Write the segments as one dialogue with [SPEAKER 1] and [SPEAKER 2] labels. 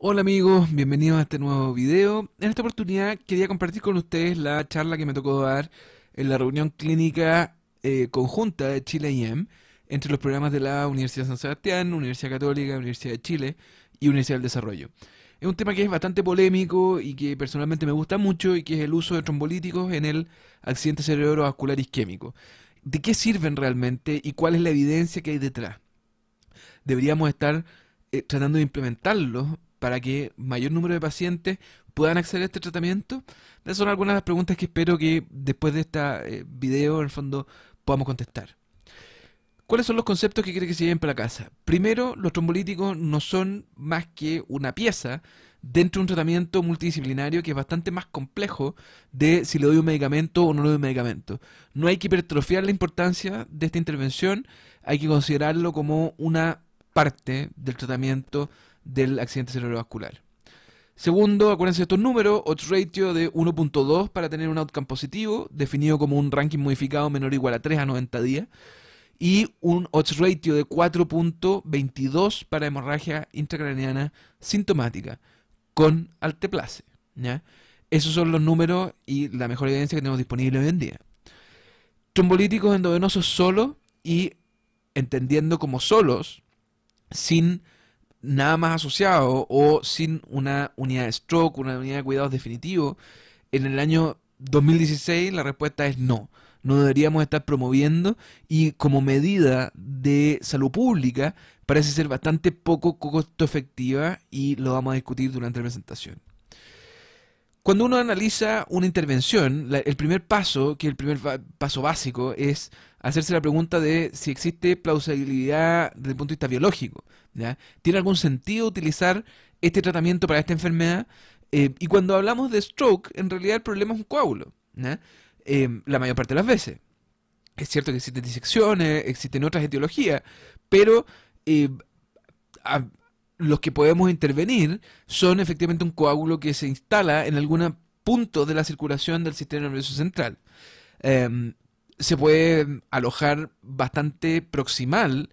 [SPEAKER 1] Hola amigos, bienvenidos a este nuevo video. En esta oportunidad quería compartir con ustedes la charla que me tocó dar en la reunión clínica eh, conjunta de Chile y entre los programas de la Universidad de San Sebastián, Universidad Católica, Universidad de Chile y Universidad del Desarrollo. Es un tema que es bastante polémico y que personalmente me gusta mucho y que es el uso de trombolíticos en el accidente cerebrovascular isquémico. ¿De qué sirven realmente y cuál es la evidencia que hay detrás? Deberíamos estar eh, tratando de implementarlos para que mayor número de pacientes puedan acceder a este tratamiento? Esas son algunas de las preguntas que espero que después de este eh, video, en el fondo, podamos contestar. ¿Cuáles son los conceptos que quiere que se lleven para casa? Primero, los trombolíticos no son más que una pieza dentro de un tratamiento multidisciplinario que es bastante más complejo de si le doy un medicamento o no le doy un medicamento. No hay que hipertrofiar la importancia de esta intervención, hay que considerarlo como una parte del tratamiento del accidente cerebrovascular. Segundo, acuérdense de estos números, odds ratio de 1.2 para tener un outcome positivo, definido como un ranking modificado menor o igual a 3 a 90 días, y un odds ratio de 4.22 para hemorragia intracraniana sintomática con alteplase. ¿ya? Esos son los números y la mejor evidencia que tenemos disponible hoy en día. Trombolíticos endovenosos solos, y entendiendo como solos, sin nada más asociado o sin una unidad de stroke, una unidad de cuidados definitivo, en el año 2016 la respuesta es no. No deberíamos estar promoviendo y como medida de salud pública parece ser bastante poco costo efectiva y lo vamos a discutir durante la presentación. Cuando uno analiza una intervención, el primer paso, que el primer paso básico, es hacerse la pregunta de si existe plausibilidad desde el punto de vista biológico. ¿Tiene algún sentido utilizar este tratamiento para esta enfermedad? Eh, y cuando hablamos de stroke, en realidad el problema es un coágulo, em, la mayor parte de las veces. Es cierto que existen disecciones, existen otras etiologías, pero eh, los que podemos intervenir son efectivamente un coágulo que se instala en algún punto de la circulación del sistema nervioso central. Em, se puede alojar bastante proximal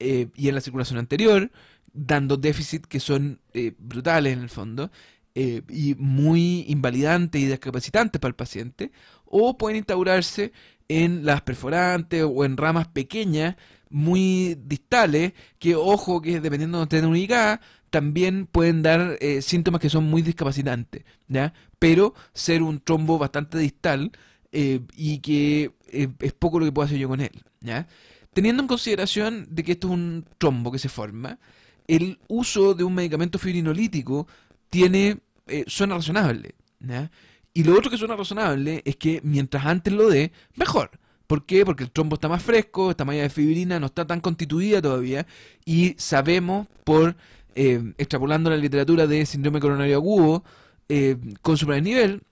[SPEAKER 1] eh, y en la circulación anterior, dando déficit que son eh, brutales en el fondo eh, y muy invalidantes y discapacitantes para el paciente, o pueden instaurarse en las perforantes o en ramas pequeñas, muy distales, que ojo, que dependiendo de donde estén ubicadas, también pueden dar síntomas que son muy discapacitantes, ¿ya? pero ser un trombo bastante distal y que es poco lo que puedo hacer yo con él. ¿ya? Teniendo en consideración de que esto es un trombo que se forma, el uso de un medicamento fibrinolítico tiene, eh, suena razonable. ¿ya? Y lo otro que suena razonable es que mientras antes lo dé, mejor. ¿Por qué? Porque el trombo está más fresco, esta malla de fibrina no está tan constituida todavía y sabemos por eh, extrapolando la literatura de síndrome coronario agudo eh, con nivel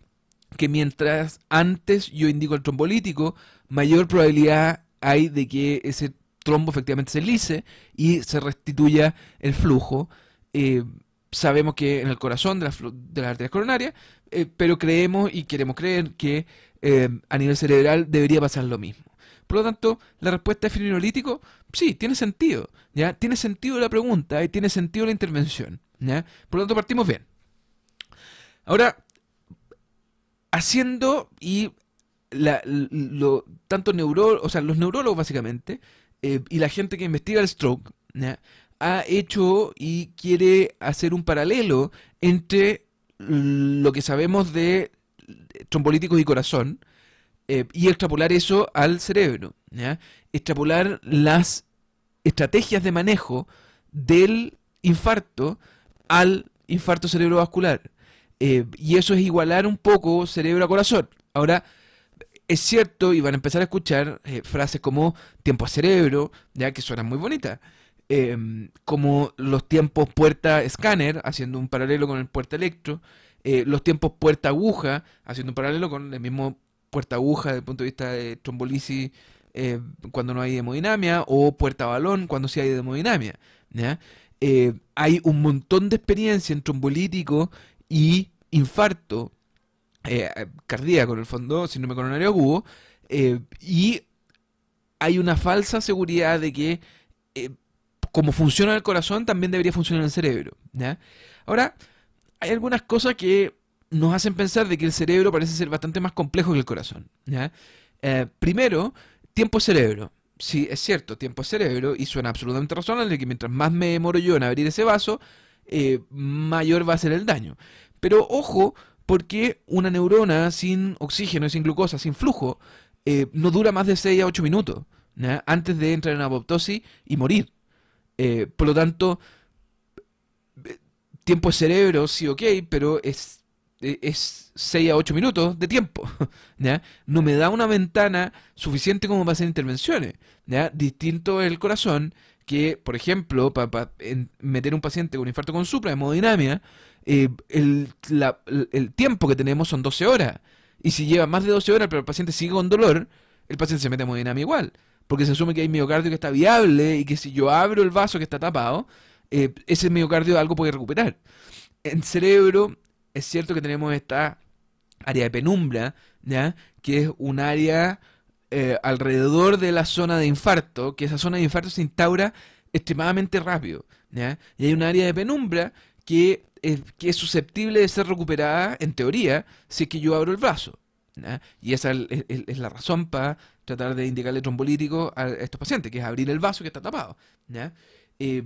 [SPEAKER 1] que mientras antes yo indico el trombolítico, mayor probabilidad hay de que ese trombo efectivamente se lice y se restituya el flujo. Eh, sabemos que en el corazón de, de las arterias coronarias, eh, pero creemos y queremos creer que eh, a nivel cerebral debería pasar lo mismo. Por lo tanto, la respuesta de fibrinolítico, sí, tiene sentido, ¿ya? Tiene sentido la pregunta y tiene sentido la intervención, Por lo tanto, partimos bien. Ahora, haciendo y la, lo, tanto neuro, o sea, los neurólogos básicamente eh, y la gente que investiga el stroke ha hecho y quiere hacer un paralelo entre lo que sabemos de eh, trombolíticos y corazón eh, y extrapolar eso al cerebro, extrapolar las estrategias de manejo del infarto al infarto cerebrovascular. y eso es igualar un poco cerebro a corazón. Ahora, es cierto, y van a empezar a escuchar eh, frases como tiempo a cerebro, ya que suenan muy bonitas. Em, como los tiempos puerta escáner, haciendo un paralelo con el puerta electro, eh, los tiempos puerta aguja, haciendo un paralelo con el mismo puerta aguja desde el punto de vista de trombolisis eh, cuando no hay hemodinamia, o puerta balón cuando sí hay hemodinamia. hay un montón de experiencia en trombolítico y infarto eh, cardíaco en el fondo, síndrome coronario agudo, eh, y hay una falsa seguridad de que eh, como funciona el corazón, también debería funcionar el cerebro. Ahora, hay algunas cosas que nos hacen pensar de que el cerebro parece ser bastante más complejo que el corazón. primero, tiempo-cerebro. Sí, es cierto, tiempo-cerebro, y suena absolutamente razonable que mientras más me demoro yo en abrir ese vaso, mayor va a ser el daño. Pero ojo, porque una neurona sin oxígeno sin glucosa, sin flujo, eh, no dura más de 6 a 8 minutos antes de entrar en apoptosis y morir. Eh, por lo tanto, eh, tiempo de cerebro, sí, ok, pero es, es 6 a 8 minutos de tiempo. ¿no? me da una ventana suficiente como para hacer intervenciones. Distinto el corazón, que, por ejemplo, para meter un paciente con infarto con supra, hemodinamia, eh, el, tiempo que tenemos son 12 horas. Y si lleva más de 12 horas, pero el paciente sigue con dolor, el paciente se mete a hemodinamia igual. Porque se asume que hay miocardio que está viable y que si yo abro el vaso que está tapado, eh, ese miocardio algo puede recuperar. En cerebro, es cierto que tenemos esta área de penumbra, ¿ya? que es un área eh, alrededor de la zona de infarto, que esa zona de infarto se instaura extremadamente rápido. Y hay un área de penumbra que que es susceptible de ser recuperada, en teoría, si es que yo abro el vaso Y esa es, la razón para tratar de indicarle trombolítico a estos pacientes, que es abrir el vaso que está tapado. Eh,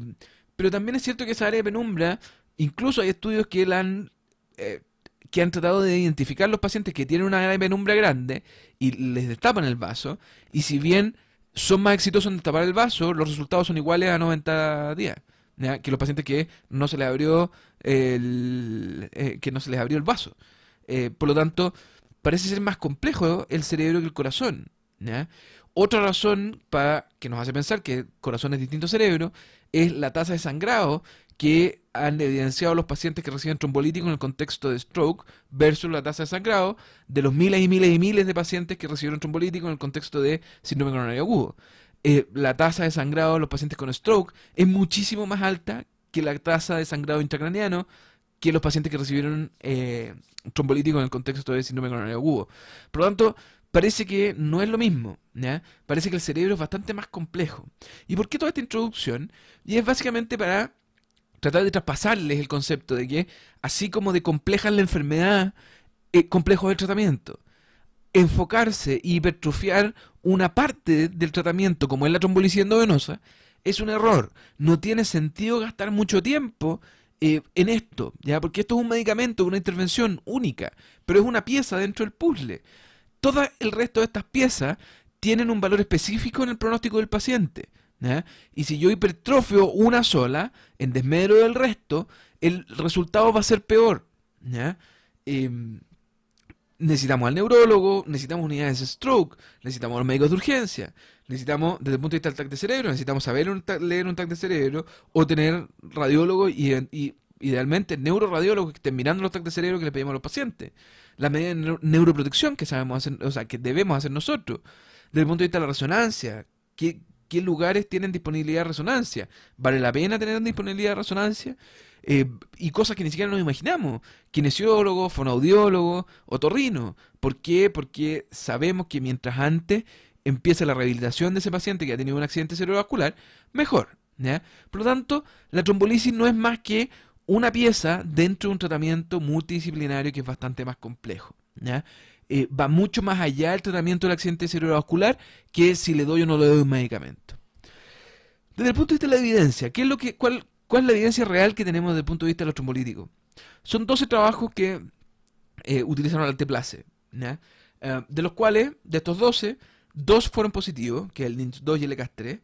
[SPEAKER 1] pero también es cierto que esa área de penumbra, incluso hay estudios que han... Eh, que han tratado de identificar los pacientes que tienen una área de penumbra grande y les destapan el vaso, y si bien son más exitosos en destapar el vaso, los resultados son iguales a 90 días. Que los pacientes que no se les abrió el, eh, que no se les abrió el vaso. Eh, por lo tanto, parece ser más complejo el cerebro que el corazón. Otra razón para que nos hace pensar que el corazón es distinto al cerebro es la tasa de sangrado que han evidenciado los pacientes que reciben trombolítico en el contexto de stroke versus la tasa de sangrado de los miles y miles y miles de pacientes que recibieron trombolítico en el contexto de síndrome coronario agudo. Eh, la tasa de sangrado de los pacientes con stroke es muchísimo más alta que la tasa de sangrado intracraniano que los pacientes que recibieron eh, trombolítico en el contexto de síndrome coronario agudo. Por lo tanto, parece que no es lo mismo. Parece que el cerebro es bastante más complejo. ¿Y por qué toda esta introducción? Y es básicamente para tratar de traspasarles el concepto de que, así como de compleja la enfermedad, eh, complejo es el tratamiento. Enfocarse y hipertrofiar una parte del tratamiento, como es la trombolicidad endovenosa, es un error. No tiene sentido gastar mucho tiempo eh, en esto, ¿ya? Porque esto es un medicamento, una intervención única, pero es una pieza dentro del puzzle. Todo el resto de estas piezas tienen un valor específico en el pronóstico del paciente. Y si yo hipertrofio una sola, en desmedro del resto, el resultado va a ser peor. Em, necesitamos al neurólogo, necesitamos unidades de stroke, necesitamos a los médicos de urgencia, Necesitamos, desde el punto de vista del TAC de cerebro, necesitamos saber leer un TAC de cerebro o tener radiólogos y, idealmente neuroradiólogos que estén mirando los TAC de cerebro que le pedimos a los pacientes. la medidas de neuroprotección que sabemos hacer, o sea, que debemos hacer nosotros. Desde el punto de vista de la resonancia, ¿qué, lugares tienen disponibilidad de resonancia? ¿Vale la pena tener disponibilidad de resonancia? Eh, y cosas que ni siquiera nos imaginamos. Kinesiólogo, fonoaudiólogo, otorrino. ¿Por qué? Porque sabemos que mientras antes empieza la rehabilitación de ese paciente que ha tenido un accidente cerebrovascular, mejor. Por lo tanto, la trombolisis no es más que una pieza dentro de un tratamiento multidisciplinario que es bastante más complejo. Eh, va mucho más allá el tratamiento del accidente cerebrovascular que si le doy o no le doy un medicamento. Desde el punto de vista de la evidencia, ¿qué es lo que, cuál, es la evidencia real que tenemos desde el punto de vista de los trombolíticos? Son 12 trabajos que eh, utilizaron el alteplase, eh, de los cuales, de estos 12, Dos fueron positivos, que es el NINS 2 y el ECAS 3.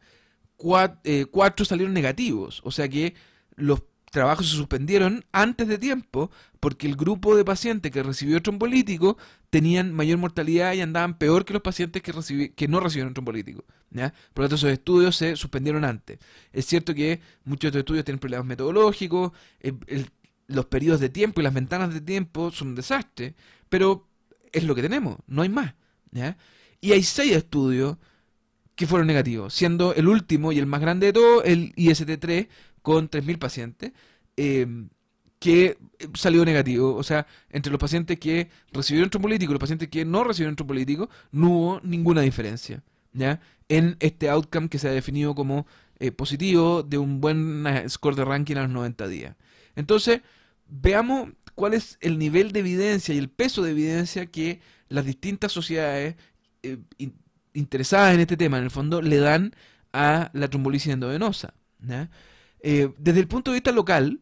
[SPEAKER 1] Eh, cuatro, salieron negativos. O sea que los trabajos se suspendieron antes de tiempo porque el grupo de pacientes que recibió trombolítico tenían mayor mortalidad y andaban peor que los pacientes que, que no recibieron trombolítico. ¿ya? Por lo tanto, esos estudios se suspendieron antes. Es cierto que muchos de estos estudios tienen problemas metodológicos, eh, los periodos de tiempo y las ventanas de tiempo son un desastre, pero es lo que tenemos, no hay más. ¿ya? y hay seis estudios que fueron negativos, siendo el último y el más grande de todos, el IST3 con 3.000 pacientes, em, que eh, salió negativo. O sea, entre los pacientes que recibieron trombolítico y los pacientes que no recibieron trombolítico, no hubo ninguna diferencia ¿ya? en este outcome que se ha definido como eh, positivo de un buen eh, score de ranking a los 90 días. Entonces, veamos cuál es el nivel de evidencia y el peso de evidencia que las distintas sociedades eh, interesadas en este tema, en el fondo, le dan a la trombolisis endovenosa. Eh, desde el punto de vista local,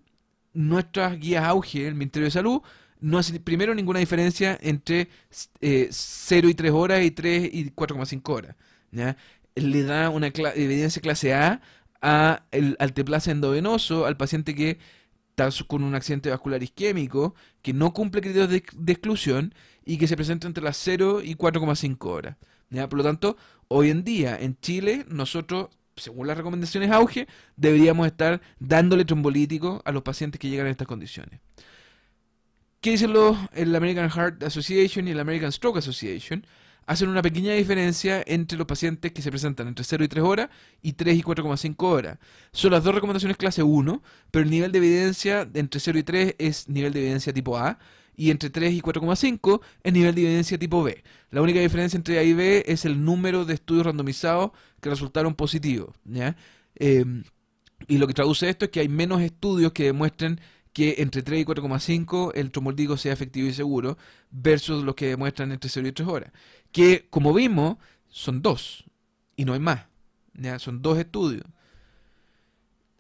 [SPEAKER 1] nuestras guías auge, el Ministerio de Salud, no hace primero ninguna diferencia entre 0 eh, y 3 horas y 3 y 4,5 horas. Le da una evidencia clase A, al teplas endovenoso, al paciente que está con un accidente vascular isquémico, que no cumple criterios de exclusión y que se presenta entre las 0 y 4,5 horas. Por lo tanto, hoy en día en Chile nosotros, según las recomendaciones auge, deberíamos estar dándole trombolítico a los pacientes que llegan a estas condiciones. ¿Qué dicen los, el American Heart Association y el American Stroke Association? Hacen una pequeña diferencia entre los pacientes que se presentan entre 0 y 3 horas y 3 y 4,5 horas. Son las dos recomendaciones clase 1, pero el nivel de evidencia entre 0 y 3 es nivel de evidencia tipo A y entre 3 y 4,5 es nivel de evidencia tipo B. La única diferencia entre A y B es el número de estudios randomizados que resultaron positivos. Em, y lo que traduce esto es que hay menos estudios que demuestren que entre 3 y 4,5 el tromoldigo sea efectivo y seguro versus los que demuestran entre 0 y 3 horas. Que como vimos son dos y no hay más. Son dos estudios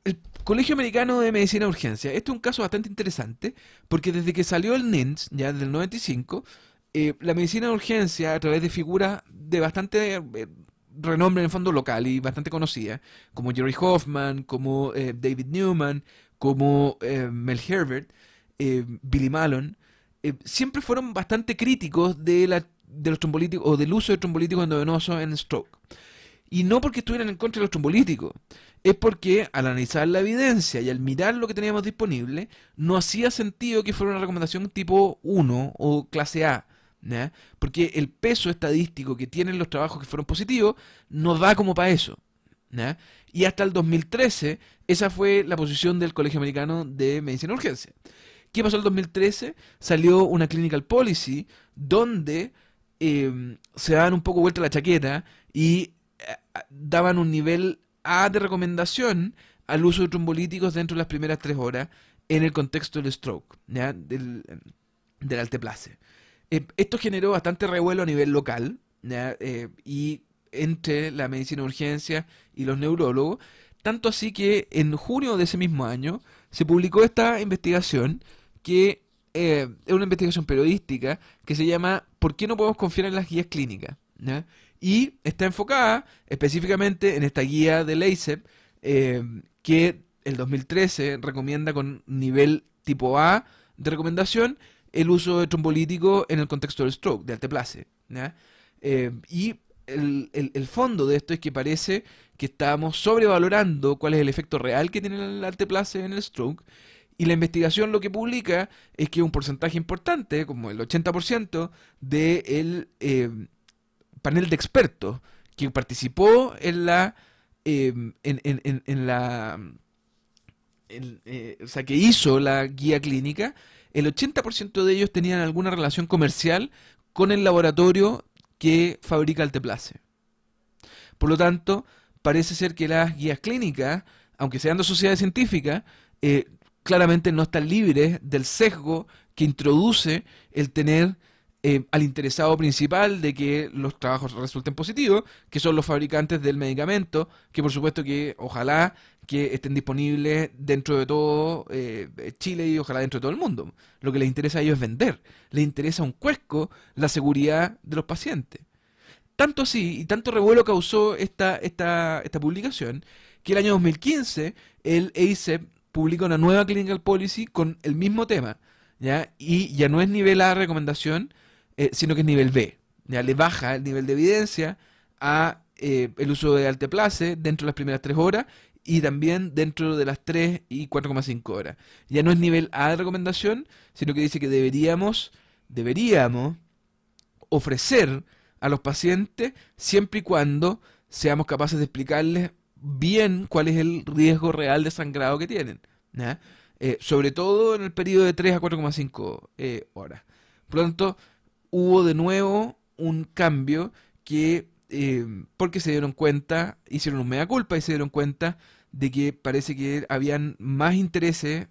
[SPEAKER 1] el Colegio Americano de Medicina de Urgencia. Este es un caso bastante interesante porque desde que salió el NINS, e ya desde el 95, eh, la medicina de urgencia, a través de figuras de bastante eh, renombre en el fondo local y bastante conocida, como Jerry Hoffman, como eh, David Newman, como eh, Mel Herbert, Billy Malone, siempre fueron bastante críticos de, la, de los trombolíticos o del uso de trombolíticos endovenosos en stroke. Y no porque estuvieran en contra de los trombolíticos, es porque al analizar la evidencia y al mirar lo que teníamos disponible, no hacía sentido que fuera una recomendación tipo 1 o clase A. Porque el peso estadístico que tienen los trabajos que fueron positivos nos da como para eso. Y hasta el 2013, esa fue la posición del Colegio Americano de Medicina de Urgencia. ¿Qué pasó en el 2013? Salió una clinical policy donde eh, se daban un poco vuelta la chaqueta y eh, daban un nivel a de recomendación al uso de trombolíticos dentro de las primeras tres horas en el contexto del stroke, del, del alteplace. Eh, esto generó bastante revuelo a nivel local eh, y entre la medicina de urgencia y los neurólogos, tanto así que en junio de ese mismo año se publicó esta investigación que eh, es una investigación periodística que se llama ¿Por qué no podemos confiar en las guías clínicas? y está enfocada específicamente en esta guía de ACEP eh, que el 2013 recomienda con nivel tipo A de recomendación el uso de trombolítico en el contexto del stroke, de alteplase. Eh, y el, fondo de esto es que parece que estamos sobrevalorando cuál es el efecto real que tiene el alteplase en el stroke. Y la investigación lo que publica es que un porcentaje importante, como el 80%, del de eh, panel de expertos que participó en la. Em, en, la. Eh, o sea, que hizo la guía clínica, el 80% de ellos tenían alguna relación comercial con el laboratorio que fabrica el teplace. Por lo tanto, parece ser que las guías clínicas, aunque sean de sociedades científicas, eh, claramente no están libres del sesgo que introduce el tener eh, al interesado principal de que los trabajos resulten positivos, que son los fabricantes del medicamento, que por supuesto que ojalá que estén disponibles dentro de todo eh, Chile y ojalá dentro de todo el mundo. Lo que les interesa a ellos es vender, les interesa un cuesco la seguridad de los pacientes. Tanto así y tanto revuelo causó esta, esta, publicación que el año 2015 el EICEP publica una nueva clinical policy con el mismo tema, ¿ya? Y ya no es nivelada A recomendación, eh, sino que es nivel B. Ya le baja el nivel de evidencia a eh, el uso de alteplase dentro de las primeras 3 horas y también dentro de las 3 y 4,5 horas. Ya no es nivel A de recomendación, sino que dice que deberíamos, deberíamos ofrecer a los pacientes siempre y cuando seamos capaces de explicarles bien cuál es el riesgo real de sangrado que tienen. Eh, sobre todo en el periodo de 3 a 4,5 horas. Por hubo de nuevo un cambio que, eh, porque se dieron cuenta, hicieron un mea culpa y se dieron cuenta de que parece que habían más intereses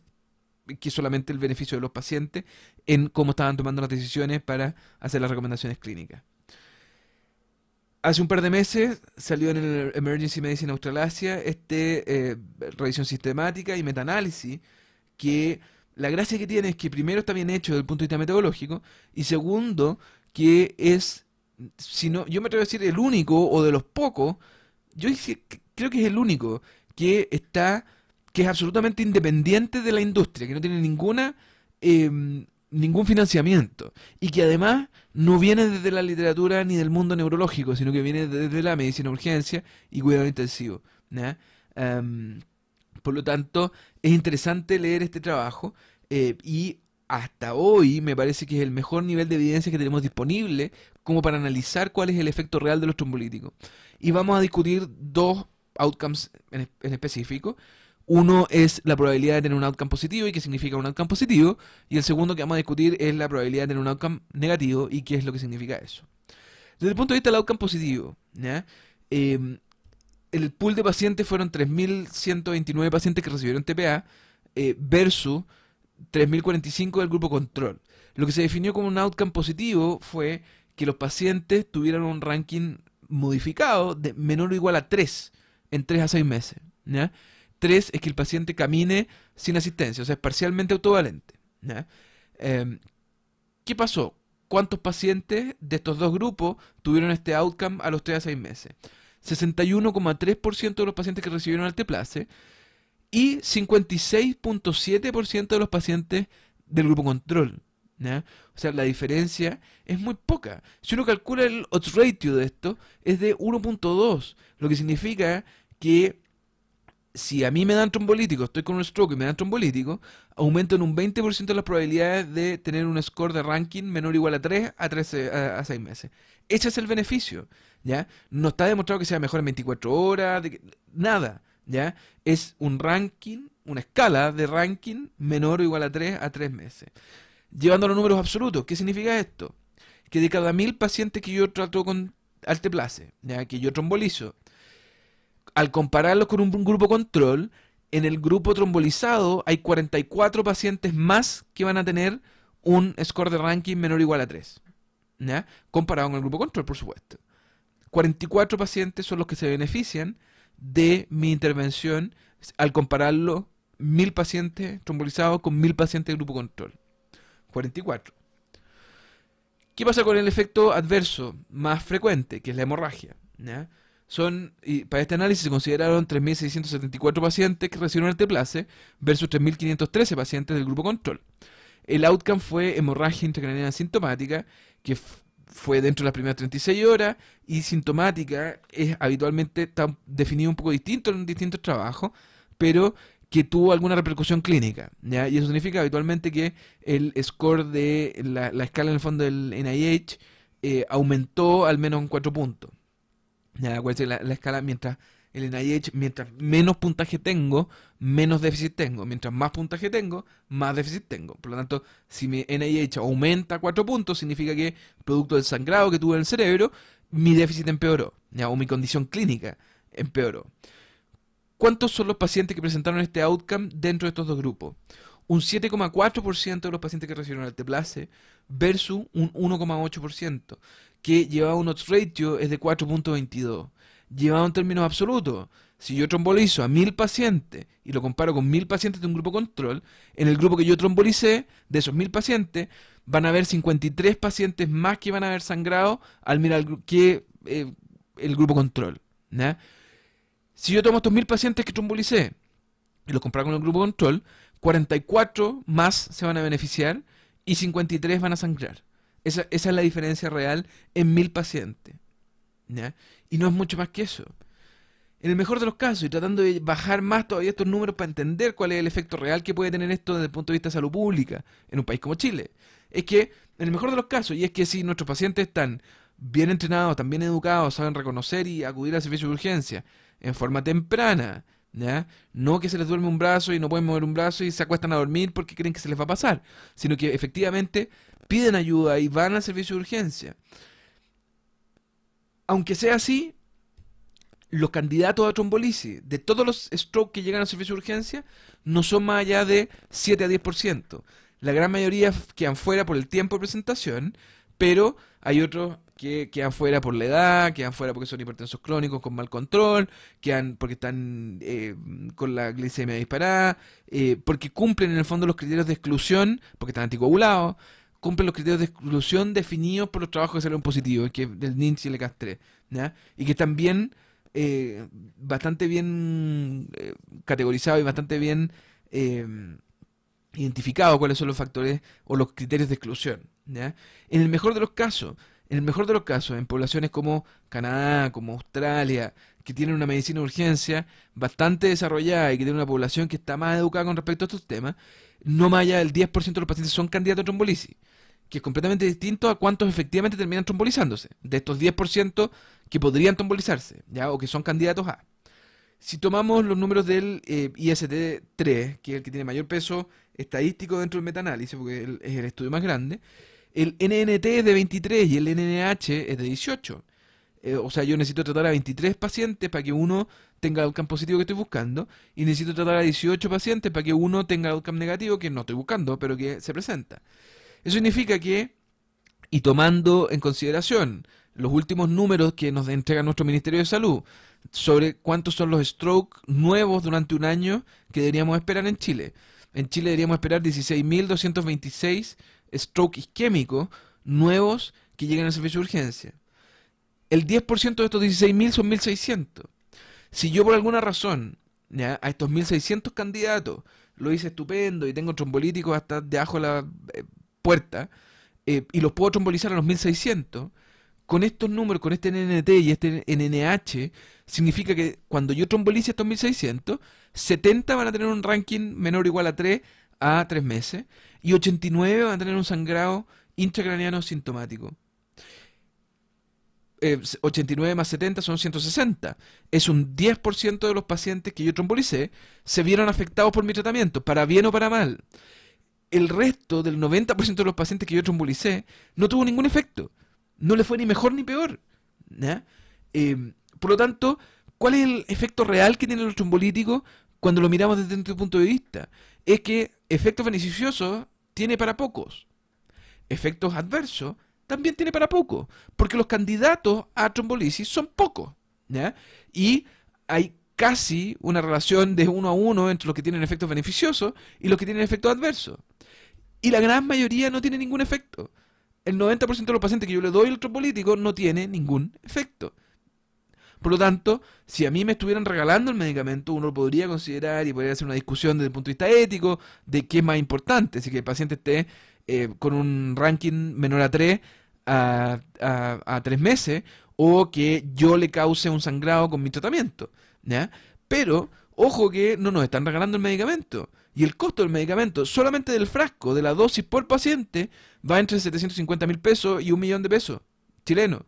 [SPEAKER 1] que solamente el beneficio de los pacientes en cómo estaban tomando las decisiones para hacer las recomendaciones clínicas. Hace un par de meses salió en el Emergency Medicine Australasia este eh, revisión sistemática y metaanálisis que la gracia que tiene es que primero está bien hecho desde el punto de vista metodológico y segundo que es, si no, yo me atrevo a decir el único o de los pocos, yo creo que es el único que está, que es absolutamente independiente de la industria, que no tiene ninguna, em, ningún financiamiento y que además no viene desde la literatura ni del mundo neurológico, sino que viene desde la medicina urgencia y cuidado intensivo. ¿no? Por lo tanto, es interesante leer este trabajo eh, y hasta hoy me parece que es el mejor nivel de evidencia que tenemos disponible como para analizar cuál es el efecto real de los trombolíticos. Y vamos a discutir dos outcomes en, específico. Uno es la probabilidad de tener un outcome positivo y qué significa un outcome positivo. Y el segundo que vamos a discutir es la probabilidad de tener un outcome negativo y qué es lo que significa eso. Desde el punto de vista del outcome positivo, em, el pool de pacientes fueron 3.129 pacientes que recibieron TPA eh, versus 3.045 del grupo control. Lo que se definió como un outcome positivo fue que los pacientes tuvieran un ranking modificado de menor o igual a 3 en 3 a 6 meses. 3 es que el paciente camine sin asistencia, o sea, es parcialmente autovalente. Em, ¿Qué pasó? ¿Cuántos pacientes de estos dos grupos tuvieron este outcome a los 3 a 6 meses? 61,3% de los pacientes que recibieron alteplase y 56,7% de los pacientes del grupo control. O sea, la diferencia es muy poca. Si uno calcula el odds ratio de esto, es de 1.2, lo que significa que si a mí me dan trombolítico, estoy con un stroke y me dan trombolítico, aumento en un 20% las probabilidades de tener un score de ranking menor o igual a 3 a, a 6 meses. Ese es el beneficio. No está demostrado que sea mejor en 24 horas, nada, ¿ya? Es un ranking, una escala de ranking menor o igual a 3 a 3 meses. Llevando los números absolutos, ¿qué significa esto? Que de cada mil pacientes que yo trato con alteplase, que yo trombolizo, al compararlo con un, grupo control, en el grupo trombolizado hay 44 pacientes más que van a tener un score de ranking menor o igual a 3. ¿ya? Comparado con el grupo control, por supuesto. 44 pacientes son los que se benefician de mi intervención al compararlo mil pacientes trombolizados con mil pacientes de grupo control. 44. ¿Qué pasa con el efecto adverso más frecuente, que es la hemorragia? Son, y para este análisis se consideraron 3.674 pacientes que recibieron el versus 3.513 pacientes del grupo control. El outcome fue hemorragia intracranial asintomática, que fue dentro de las primeras 36 horas y sintomática es habitualmente está definido un poco distinto en distintos trabajos, pero que tuvo alguna repercusión clínica. Y eso significa habitualmente que el score de la, la escala en el fondo del NIH eh, aumentó al menos en 4 puntos. ¿ya? La, la escala mientras el NIH, mientras menos puntaje tengo, menos déficit tengo. Mientras más puntaje tengo, más déficit tengo. Por lo tanto, si mi NIH aumenta 4 puntos, significa que producto del sangrado que tuve en el cerebro, mi déficit empeoró, o mi condición clínica empeoró. ¿Cuántos son los pacientes que presentaron este outcome dentro de estos dos grupos? Un 7,4% de los pacientes que recibieron el teplase versus un 1,8%, que llevaba un odds ratio es de 4.22 llevado en términos absolutos. Si yo trombolizo a mil pacientes y lo comparo con mil pacientes de un grupo control, en el grupo que yo trombolicé, de esos mil pacientes, van a haber 53 pacientes más que van a haber sangrado al mirar que eh, el grupo control. Si yo tomo estos mil pacientes que trombolicé y los comparo con el grupo control, 44 más se van a beneficiar y 53 van a sangrar. Esa, esa es la diferencia real en mil pacientes. Y no es mucho más que eso. En el mejor de los casos, y tratando de bajar más todavía estos números para entender cuál es el efecto real que puede tener esto desde el punto de vista de salud pública en un país como Chile, es que, en el mejor de los casos, y es que si nuestros pacientes están bien entrenados, están bien educados, saben reconocer y acudir al servicio de urgencia en forma temprana, No que se les duerme un brazo y no pueden mover un brazo y se acuestan a dormir porque creen que se les va a pasar, sino que efectivamente piden ayuda y van al servicio de urgencia. Aunque sea así, los candidatos a trombolisis de todos los strokes que llegan al servicio de urgencia no son más allá de 7 a 10%. La gran mayoría quedan fuera por el tiempo de presentación, pero hay otros que quedan fuera por la edad, quedan fuera porque son hipertensos crónicos con mal control, quedan porque están eh, con la glicemia disparada, eh, porque cumplen en el fondo los criterios de exclusión, porque están anticoagulados cumple los criterios de exclusión definidos por los trabajos que salud positivos, que del NINS y el ecas 3 y que también eh, bastante bien categorizados eh, categorizado y bastante bien eh, identificado cuáles son los factores o los criterios de exclusión. En el mejor de los casos, en el mejor de los casos, en poblaciones como Canadá, como Australia, que tienen una medicina de urgencia bastante desarrollada y que tienen una población que está más educada con respecto a estos temas, no más allá del 10% de los pacientes son candidatos a trombolisis que es completamente distinto a cuántos efectivamente terminan trombolizándose, de estos 10% que podrían trombolizarse, ¿ya? o que son candidatos a. Si tomamos los números del eh, IST3, que es el que tiene mayor peso estadístico dentro del metanálisis porque es el estudio más grande, el NNT es de 23 y el NNH es de 18. Eh, o sea, yo necesito tratar a 23 pacientes para que uno tenga el outcome positivo que estoy buscando, y necesito tratar a 18 pacientes para que uno tenga el outcome negativo que no estoy buscando, pero que se presenta. Eso significa que, y tomando en consideración los últimos números que nos entrega nuestro Ministerio de Salud sobre cuántos son los strokes nuevos durante un año que deberíamos esperar en Chile. En Chile deberíamos esperar 16.226 stroke isquémicos nuevos que lleguen al servicio de urgencia. El 10% de estos 16.000 son 1.600. Si yo por alguna razón a estos 1.600 candidatos lo hice estupendo y tengo trombolíticos hasta debajo de la eh, puertas, eh, y los puedo trombolizar a los 1600, con estos números, con este NNT y este NNH, significa que cuando yo trombolice estos 1600, 70 van a tener un ranking menor o igual a 3 a 3 meses, y 89 van a tener un sangrado intracraneano sintomático. 89 eh, más 70 son 160. Es un 10% de los pacientes que yo trombolicé se vieron afectados por mi tratamiento, para bien o para mal el resto del 90% de los pacientes que yo trombolicé no tuvo ningún efecto. No le fue ni mejor ni peor. Eh, por lo tanto, ¿cuál es el efecto real que tiene el trombolítico cuando lo miramos desde nuestro punto de vista? Es que efectos beneficiosos tiene para pocos. Efectos adversos también tiene para pocos. Porque los candidatos a trombolisis son pocos. Y hay casi una relación de uno a uno entre los que tienen efectos beneficiosos y los que tienen efectos adversos. Y la gran mayoría no tiene ningún efecto. El 90% de los pacientes que yo le doy el político no tiene ningún efecto. Por lo tanto, si a mí me estuvieran regalando el medicamento, uno podría considerar y podría hacer una discusión desde el punto de vista ético de qué es más importante. Si que el paciente esté eh, con un ranking menor a 3 a, a, 3 meses o que yo le cause un sangrado con mi tratamiento. Pero, ojo que no nos están regalando el medicamento. Y el costo del medicamento, solamente del frasco, de la dosis por paciente, va entre 750 mil pesos y un millón de pesos chilenos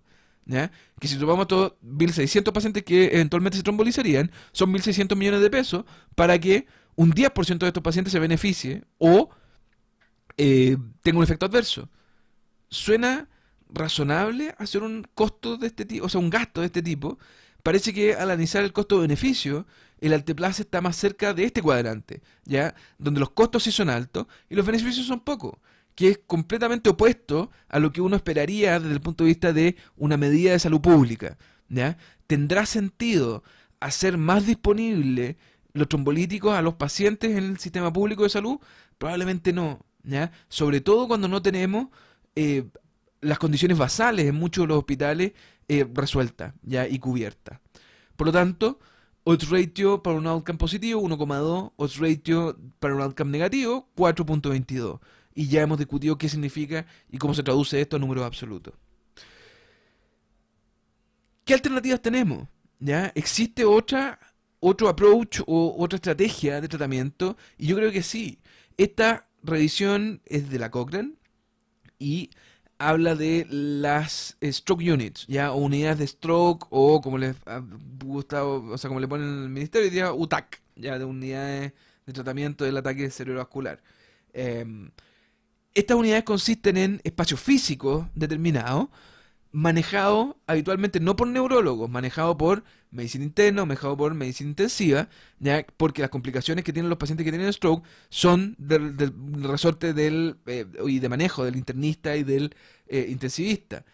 [SPEAKER 1] ¿ya? Que si tomamos todos 1.600 pacientes que eventualmente se trombolizarían, son 1.600 millones de pesos para que un 10% de estos pacientes se beneficie o eh, tenga un efecto adverso. Suena razonable hacer un costo de este tipo, o sea, un gasto de este tipo. Parece que al analizar el costo-beneficio, el Alteplaza está más cerca de este cuadrante, ¿ya? Donde los costos sí son altos y los beneficios son pocos, que es completamente opuesto a lo que uno esperaría desde el punto de vista de una medida de salud pública, ¿ya? ¿Tendrá sentido hacer más disponible los trombolíticos a los pacientes en el sistema público de salud? Probablemente no, ¿ya? Sobre todo cuando no tenemos... Eh, las condiciones basales en muchos de los hospitales eh, resueltas ya y cubiertas. Por lo tanto, odds ratio para un outcome positivo 1,2, odds ratio para un outcome negativo 4.22. Y ya hemos discutido qué significa y cómo se traduce esto a números absolutos. ¿Qué alternativas tenemos? ¿Ya? ¿Existe otra, otro approach o otra estrategia de tratamiento? Y yo creo que sí. Esta revisión es de la Cochrane y habla de las stroke units, ya unidades de stroke o como les ha gustado, o sea, como le ponen el ministerio, UTAC, ya de unidades de tratamiento del ataque cerebrovascular. Em, estas unidades consisten en espacios físicos determinado, manejado habitualmente no por neurólogos, manejado por medicina interna o mejor por medicina intensiva, porque las complicaciones que tienen los pacientes que tienen stroke son del, resorte del eh, y de manejo del internista y del eh, intensivista.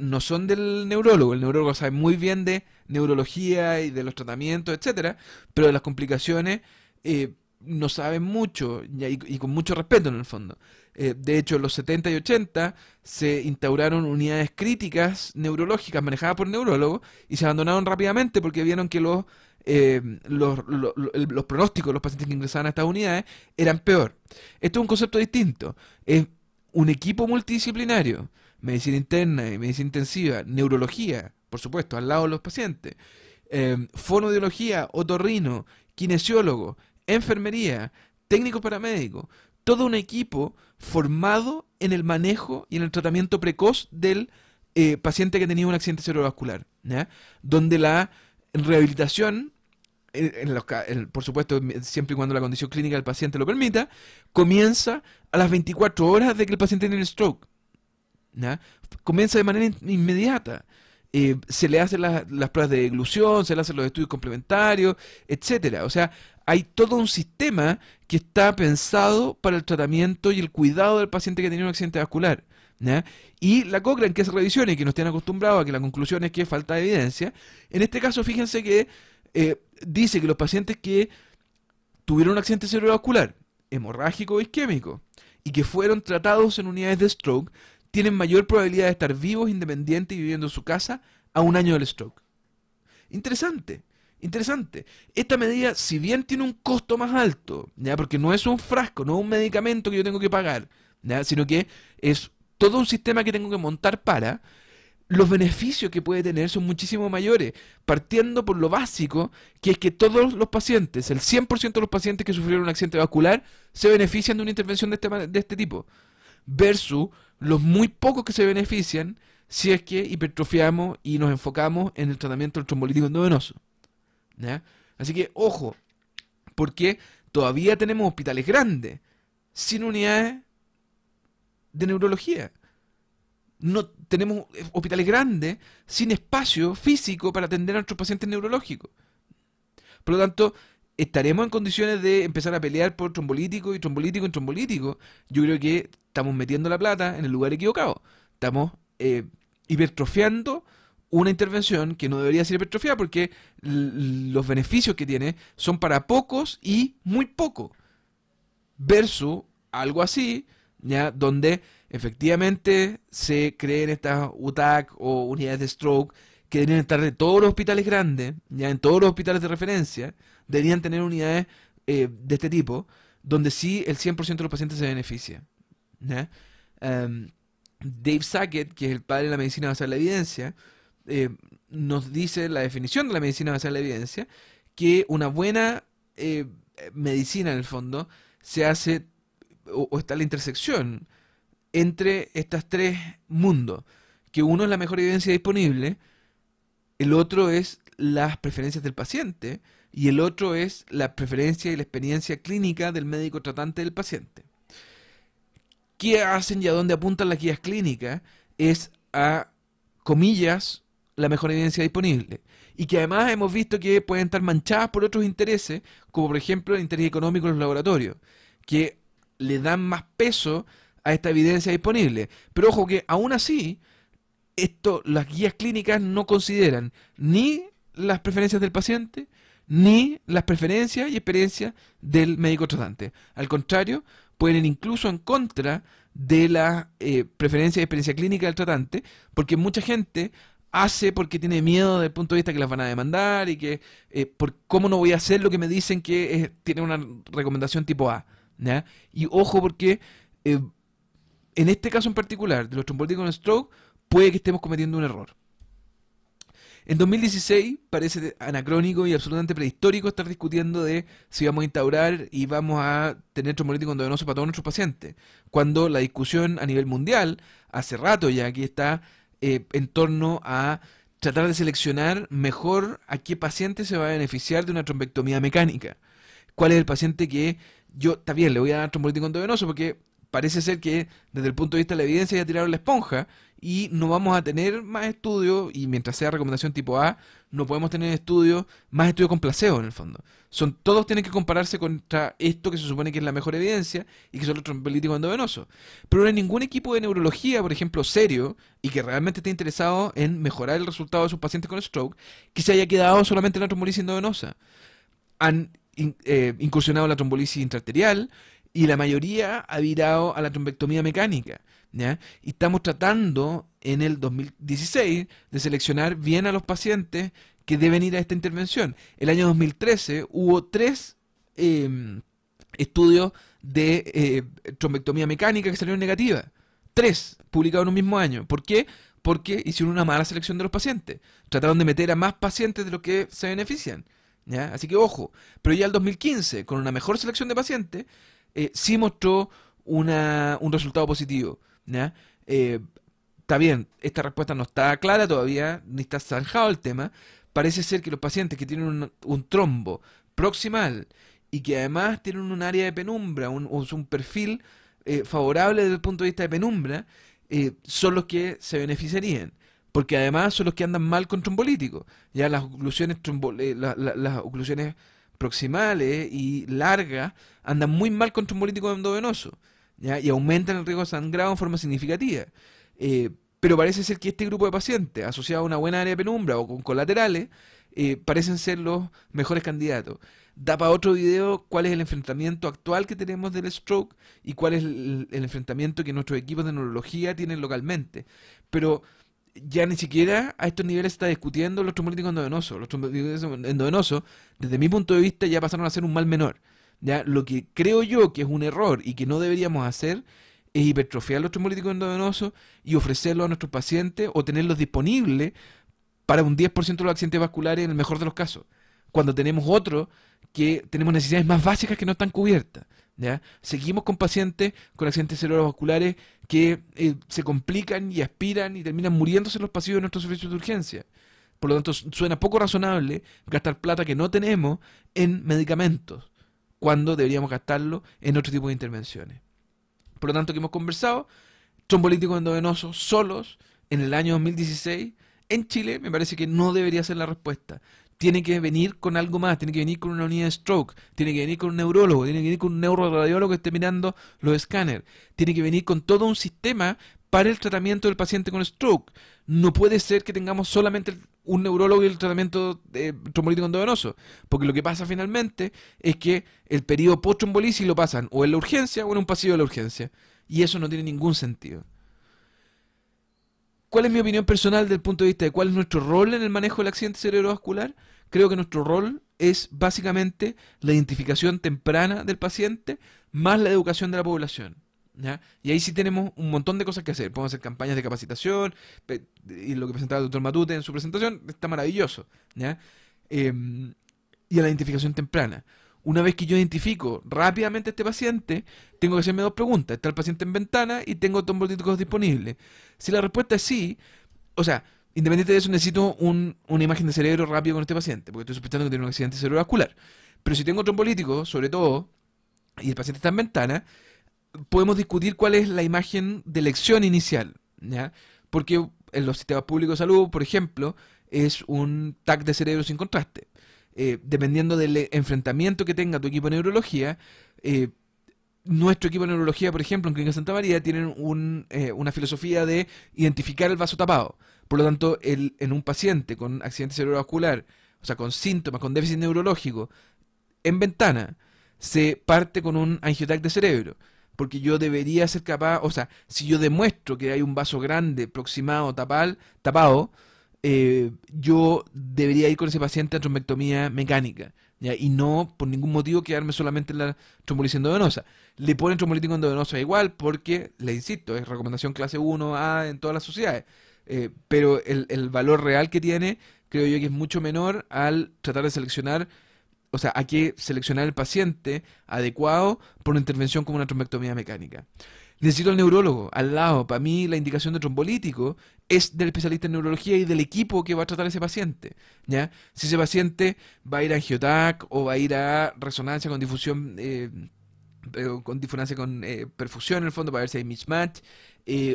[SPEAKER 1] No son del neurólogo, el neurólogo sabe muy bien de neurología y de los tratamientos, etcétera, pero de las complicaciones eh, no saben mucho y, con mucho respeto en el fondo. Eh, de hecho, en los 70 y 80 se instauraron unidades críticas neurológicas manejadas por neurólogos y se abandonaron rápidamente porque vieron que los, eh, los, los, pronósticos de los pacientes que ingresaban a estas unidades eran peor. Esto es un concepto distinto. Es un equipo multidisciplinario, medicina interna y medicina intensiva, neurología, por supuesto, al lado de los pacientes, eh, fonoaudiología, otorrino, kinesiólogo, enfermería, técnico paramédico, todo un equipo formado en el manejo y en el tratamiento precoz del eh, paciente que tenía un accidente cerebrovascular, donde la rehabilitación, por supuesto siempre y cuando la condición clínica del paciente lo permita, comienza a las 24 horas de que el paciente tiene el stroke. Comienza de manera inmediata. Eh, se le hacen las pruebas de ilusión, se le hacen los estudios complementarios, etcétera. O sea, hay todo un sistema que está pensado para el tratamiento y el cuidado del paciente que tiene un accidente vascular. Y la en que hace revisiones, que nos tiene acostumbrados a que la conclusión es que falta de evidencia, en este caso fíjense que eh, dice que los pacientes que tuvieron un accidente cerebrovascular, hemorrágico o isquémico, y que fueron tratados en unidades de stroke, tienen mayor probabilidad de estar vivos, independientes y viviendo en su casa a un año del stroke. Interesante. Interesante. Esta medida, si bien tiene un costo más alto, ¿ya? porque no es un frasco, no es un medicamento que yo tengo que pagar, sino que es todo un sistema que tengo que montar para, los beneficios que puede tener son muchísimo mayores, partiendo por lo básico, que es que todos los pacientes, el 100% de los pacientes que sufrieron un accidente vascular, se benefician de una intervención de este, de este tipo, versus los muy pocos que se benefician si es que hipertrofiamos y nos enfocamos en el tratamiento del trombolítico endovenoso. Así que, ojo, porque todavía tenemos hospitales grandes, sin unidades de neurología. No tenemos eh, hospitales grandes sin espacio físico para atender a nuestros pacientes neurológicos. Por lo tanto, estaremos en condiciones de empezar a pelear por trombolítico y trombolítico y trombolítico. Yo creo que estamos metiendo la plata en el lugar equivocado. Estamos eh, hipertrofiando una intervención que no debería ser hipertrofiada porque los beneficios que tiene son para pocos y muy poco. Versus algo así, ¿ya? Donde efectivamente se creen estas UTAC o unidades de stroke que deberían estar en todos los hospitales grandes, ya en todos los hospitales de referencia, deberían tener unidades eh, de este tipo, donde sí el 100% de los pacientes se beneficia. Em, Dave Sackett, que es el padre de la medicina basada en la evidencia, eh, nos dice la definición de la medicina basada en la evidencia, que una buena eh, medicina en el fondo se hace o, está la intersección entre estos tres mundos, que uno es la mejor evidencia disponible, el otro es las preferencias del paciente y el otro es la preferencia y la experiencia clínica del médico tratante del paciente. ¿Qué hacen y a dónde apuntan las guías clínicas? Es a, comillas, la mejor evidencia disponible. Y que además hemos visto que pueden estar manchadas por otros intereses, como por ejemplo el interés económico de los laboratorios, que le dan más peso a esta evidencia disponible. Pero ojo que aún así, esto las guías clínicas no consideran ni las preferencias del paciente, ni las preferencias y experiencias del médico tratante. Al contrario, pueden incluso en contra de la eh, preferencia preferencias y experiencia clínica del tratante, porque mucha gente hace porque tiene miedo desde punto de vista que las van a demandar y que eh, por cómo no voy a hacer lo que me dicen que tiene una recomendación tipo A. Y ojo porque eh, en este caso en particular de los trombóticos con stroke puede que estemos cometiendo un error. En 2016 parece anacrónico y absolutamente prehistórico estar discutiendo de si vamos a instaurar y vamos a tener trombolítico endovenoso para todos nuestros pacientes, cuando la discusión a nivel mundial hace rato ya aquí está eh, en torno a tratar de seleccionar mejor a qué paciente se va a beneficiar de una trombectomía mecánica. ¿Cuál es el paciente que yo, también le voy a dar trombolítico endovenoso porque parece ser que desde el punto de vista de la evidencia ya tiraron la esponja y no vamos a tener más estudios y mientras sea recomendación tipo A, no podemos tener estudios, más estudios con placebo en el fondo son todos tienen que compararse contra esto que se supone que es la mejor evidencia y que son los trombolíticos endovenosos. Pero no hay ningún equipo de neurología, por ejemplo, serio y que realmente esté interesado en mejorar el resultado de sus pacientes con stroke que se haya quedado solamente en la trombolisis endovenosa. Han eh, incursionado en la trombolisis intraarterial y la mayoría ha virado a la trombectomía mecánica. Y estamos tratando en el 2016 de seleccionar bien a los pacientes que deben ir a esta intervención. El año 2013 hubo tres em, estudios de eh, trombectomía mecánica que salieron negativas. Tres publicados en un mismo año. ¿Por qué? Porque hicieron una mala selección de los pacientes. Trataron de meter a más pacientes de los que se benefician. Así que ojo. Pero ya el 2015, con una mejor selección de pacientes, eh, sí mostró un resultado positivo. Eh, está bien, esta respuesta no está clara todavía, ni está zanjado el tema, parece ser que los pacientes que tienen un, trombo proximal y que además tienen un área de penumbra, un, perfil eh, favorable desde el punto de vista de penumbra, eh, son los que se beneficiarían. Porque además son los que andan mal con trombolíticos. Ya las oclusiones, trombo, eh, las oclusiones proximales y largas andan muy mal con trombolíticos endovenoso. ¿ya? Y aumentan el riesgo de sangrado en forma significativa. Pero parece ser que este grupo de pacientes, asociado a una buena área de penumbra o con colaterales, eh, parecen ser los mejores candidatos. Da para otro video cuál es el enfrentamiento actual que tenemos del stroke y cuál es el, enfrentamiento que nuestros equipos de neurología tienen localmente. Pero ya ni siquiera a estos niveles está discutiendo los trombolíticos endovenosos. Los trombolíticos endovenosos, desde mi punto de vista, ya pasaron a ser un mal menor. Ya lo que creo yo que es un error y que no deberíamos hacer es hipertrofiar los trombolíticos endovenosos y ofrecerlos a nuestros pacientes o tenerlos disponibles para un 10% de los accidentes vasculares en el mejor de los casos. Cuando tenemos otros, que tenemos necesidades más básicas que no están cubiertas. ¿ya? Seguimos con pacientes con accidentes cerebrovasculares que eh, se complican y aspiran y terminan muriéndose en los pasillos de nuestros servicios de urgencia. Por lo tanto, suena poco razonable gastar plata que no tenemos en medicamentos, cuando deberíamos gastarlo en otro tipo de intervenciones por lo tanto que hemos conversado, son políticos endovenosos solos en el año 2016 en Chile me parece que no debería ser la respuesta. Tiene que venir con algo más, tiene que venir con una unidad de stroke, tiene que venir con un neurólogo, tiene que venir con un neuroradiólogo que esté mirando los escáneres, tiene que venir con todo un sistema para el tratamiento del paciente con stroke. No puede ser que tengamos solamente un neurólogo y el tratamiento de eh, trombolítico endovenoso. Porque lo que pasa finalmente es que el periodo post-trombolisis lo pasan o en la urgencia o en un pasillo de la urgencia. Y eso no tiene ningún sentido. ¿Cuál es mi opinión personal del punto de vista de cuál es nuestro rol en el manejo del accidente cerebrovascular? Creo que nuestro rol es básicamente la identificación temprana del paciente más la educación de la población. Y ahí sí tenemos un montón de cosas que hacer. Podemos hacer campañas de capacitación, y lo que presentaba el doctor Matute en su presentación está maravilloso. Em, y a la identificación temprana. Una vez que yo identifico rápidamente a este paciente, tengo que hacerme dos preguntas. ¿Está el paciente en ventana y tengo trombolíticos disponibles? Si la respuesta es sí, o sea, independiente de eso, necesito un, una imagen de cerebro rápido con este paciente, porque estoy sospechando que tiene un accidente cerebrovascular. Pero si tengo trombolítico sobre todo, y el paciente está en ventana, podemos discutir cuál es la imagen de elección inicial, Porque en los sistemas públicos de salud, por ejemplo, es un TAC de cerebro sin contraste. Eh, dependiendo del enfrentamiento que tenga tu equipo de neurología, eh, nuestro equipo de neurología, por ejemplo, en Clínica Santa María, tienen eh, una filosofía de identificar el vaso tapado. Por lo tanto, en un paciente con accidente cerebrovascular, o sea, con síntomas, con déficit neurológico, en ventana, se parte con un angiotac de cerebro porque yo debería ser capaz, o sea, si yo demuestro que hay un vaso grande, aproximado, tapal, tapado, eh, yo debería ir con ese paciente a trombectomía mecánica. ¿ya? Y no por ningún motivo quedarme solamente en la trombolisis endovenosa. Le ponen trombolítico endovenosa igual porque, le insisto, es recomendación clase 1A en todas las sociedades. Eh, pero el, el valor real que tiene creo yo que es mucho menor al tratar de seleccionar o sea, hay que seleccionar el paciente adecuado por una intervención como una trombectomía mecánica. Necesito al neurólogo al lado. Para mí, la indicación de trombolítico es del especialista en neurología y del equipo que va a tratar a ese paciente. ¿ya? Si ese paciente va a ir a angiotac o va a ir a resonancia con difusión, eh, eh, con difusión con eh, perfusión en el fondo para ver si hay mismatch,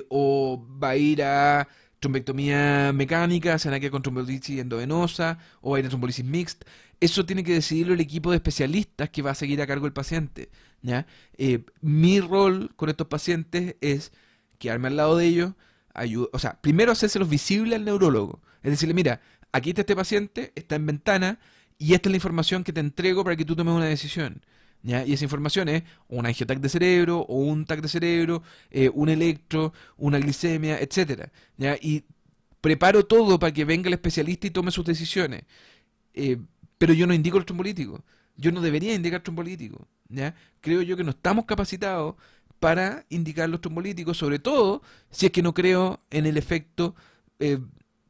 [SPEAKER 1] o va a ir a trombectomía mecánica, se que con trombolitis endovenosa, o va a ir a trombolisis mixta. Eso tiene que decidirlo el equipo de especialistas que va a seguir a cargo el paciente. Eh, mi rol con estos pacientes es quedarme al lado de ellos, o sea, primero hacérselos visibles al neurólogo. Es decirle, mira, aquí está este paciente, está en ventana, y esta es la información que te entrego para que tú tomes una decisión. Y esa información es un angiotac de cerebro, o un tac de cerebro, eh, un electro, una glicemia, etcétera. Y preparo todo para que venga el especialista y tome sus decisiones. Eh, pero yo no indico el trombolítico, Yo no debería indicar trombolítico, ¿ya? Creo yo que no estamos capacitados para indicar los trombolíticos, sobre todo si es que no creo en el efecto eh,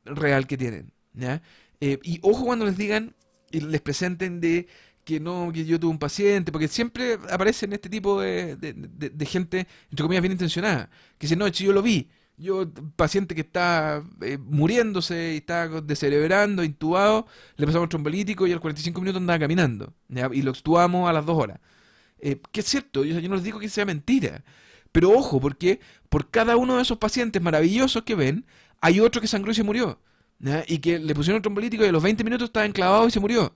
[SPEAKER 1] real que tienen. ¿ya? Eh, y ojo cuando les digan y les presenten de que no, que yo tuve un paciente, porque siempre aparecen este tipo de, gente, entre comillas, bien intencionada, que dice, no, yo lo vi, yo, paciente que está eh, muriéndose y está descerebrando, intubado, le pasamos trombolítico y a los 45 minutos andaba caminando. Y lo extuamos a las dos horas. Eh, que es cierto, yo, no les digo que sea mentira. Pero ojo, porque por cada uno de esos pacientes maravillosos que ven, hay otro que sangró y se murió. Y que le pusieron trombolítico y a los 20 minutos estaba enclavado y se murió.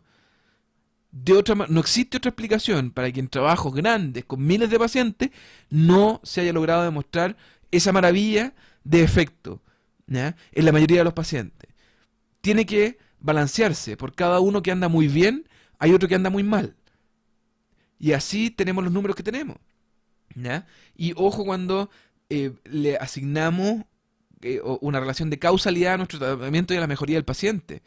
[SPEAKER 1] De otra no existe otra explicación para que en trabajos grandes, con miles de pacientes, no se haya logrado demostrar esa maravilla de efecto en la mayoría de los pacientes. Tiene que balancearse. Por cada uno que anda muy bien, hay otro que anda muy mal. Y así tenemos los números que tenemos. Y ojo cuando eh, le asignamos eh, una relación de causalidad a nuestro tratamiento y a la mejoría del paciente.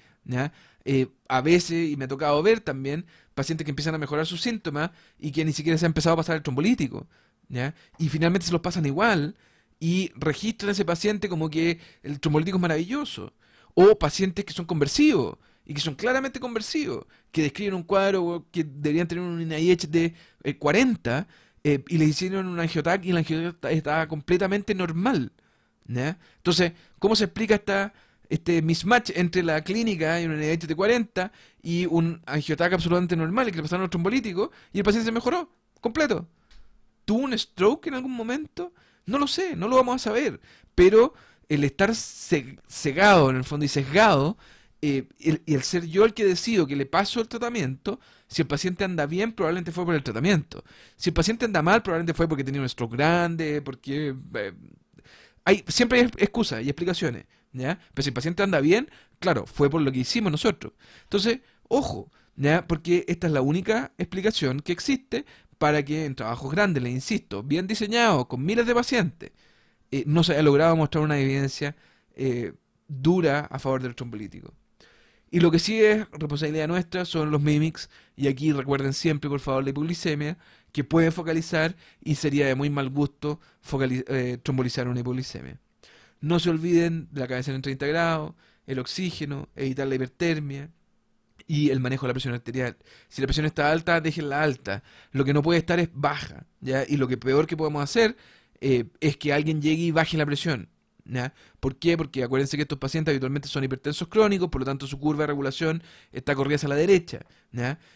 [SPEAKER 1] Eh, a veces, y me ha tocado ver también, pacientes que empiezan a mejorar sus síntomas y que ni siquiera se ha empezado a pasar el trombolítico. Y finalmente se los pasan igual y registran a ese paciente como que el trombolítico es maravilloso. O pacientes que son conversivos y que son claramente conversivos, que describen un cuadro que deberían tener un NIH de 40 eh, eh, y le hicieron un angiotac y el angiotac estaba completamente normal. ¿no? Entonces, ¿cómo se explica esta, este mismatch entre la clínica y eh, un NIH de 40 y un angiotac absolutamente normal y que le pasaron los trombolítico. y el paciente se mejoró completo? ¿Tuvo un stroke en algún momento? No lo sé, no lo vamos a saber, pero el estar cegado en el fondo y sesgado eh, y el, ser yo el que decido que le paso el tratamiento, si el paciente anda bien, probablemente fue por el tratamiento. Si el paciente anda mal, probablemente fue porque tenía un stroke grande, porque... Eh, hay, siempre hay excusas y explicaciones, ¿ya? Pero si el paciente anda bien, claro, fue por lo que hicimos nosotros. Entonces, ojo, ¿ya? Porque esta es la única explicación que existe para que en trabajos grandes, les insisto, bien diseñados, con miles de pacientes, eh, no se haya logrado mostrar una evidencia eh, dura a favor del trombolítico. Y lo que sí es responsabilidad nuestra son los mimics, y aquí recuerden siempre, por favor, la hipoglicemia, que pueden focalizar y sería de muy mal gusto eh, trombolizar una hipoglicemia. No se olviden de la cabeza en 30 grados, el oxígeno, evitar la hipertermia, y el manejo de la presión arterial. Si la presión está alta, déjenla alta. Lo que no puede estar es baja. ¿ya? Y lo que peor que podemos hacer eh, es que alguien llegue y baje la presión. ¿Por qué? Porque acuérdense que estos pacientes habitualmente son hipertensos crónicos, por lo tanto su curva de regulación está corrida hacia la derecha.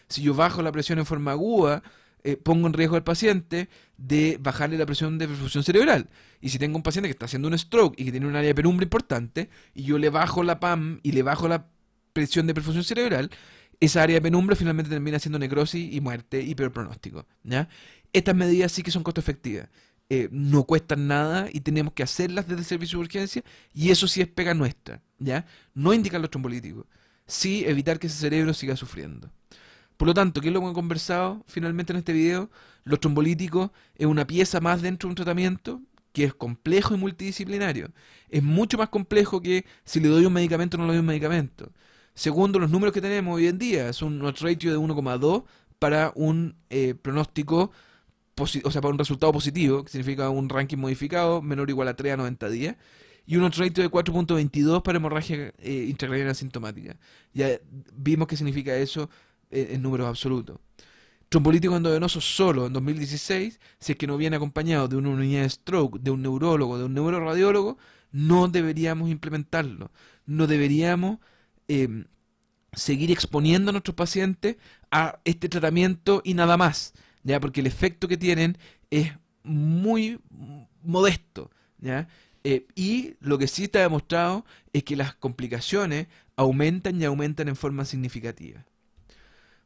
[SPEAKER 1] Si yo bajo la presión en forma aguda, eh, pongo en riesgo al paciente de bajarle la presión de perfusión cerebral. Y si tengo un paciente que está haciendo un stroke y que tiene un área de penumbra importante, y yo le bajo la PAM y le bajo la presión de perfusión cerebral, esa área de penumbra finalmente termina siendo necrosis y muerte y peor pronóstico. ¿ya? Estas medidas sí que son costo efectivas. Eh, no cuestan nada y tenemos que hacerlas desde el servicio de urgencia y eso sí es pega nuestra. ¿ya? No indicar los trombolíticos. Sí evitar que ese cerebro siga sufriendo. Por lo tanto, ¿qué es lo que hemos conversado finalmente en este video? Los trombolíticos es una pieza más dentro de un tratamiento que es complejo y multidisciplinario. Es mucho más complejo que si le doy un medicamento no le doy un medicamento. Segundo, los números que tenemos hoy en día. Es un odds ratio de 1,2 para un eh, pronóstico, o sea, para un resultado positivo, que significa un ranking modificado menor o igual a 3 a 90 días. Y un otro ratio de 4.22 para hemorragia eh, asintomática. Ya vimos qué significa eso en números absolutos. Trombolítico endovenoso solo en 2016, si es que no viene acompañado de una unidad de stroke, de un neurólogo, de un neuroradiólogo, no deberíamos implementarlo. No deberíamos Em, seguir exponiendo a nuestros pacientes a este tratamiento y nada más, ¿ya? Porque el efecto que tienen es muy modesto, eh, y lo que sí está demostrado es que las complicaciones aumentan y aumentan en forma significativa.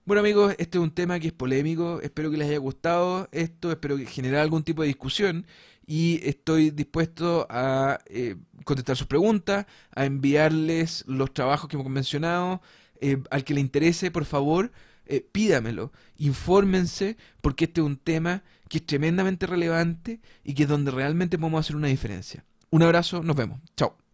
[SPEAKER 1] Bueno amigos, este es un tema que es polémico, espero que les haya gustado esto, espero que genere algún tipo de discusión y estoy dispuesto a eh, contestar sus preguntas, a enviarles los trabajos que hemos mencionado. Eh, al que le interese, por favor, eh, pídamelo, infórmense, porque este es un tema que es tremendamente relevante y que es donde realmente podemos hacer una diferencia. Un abrazo, nos vemos. Chao.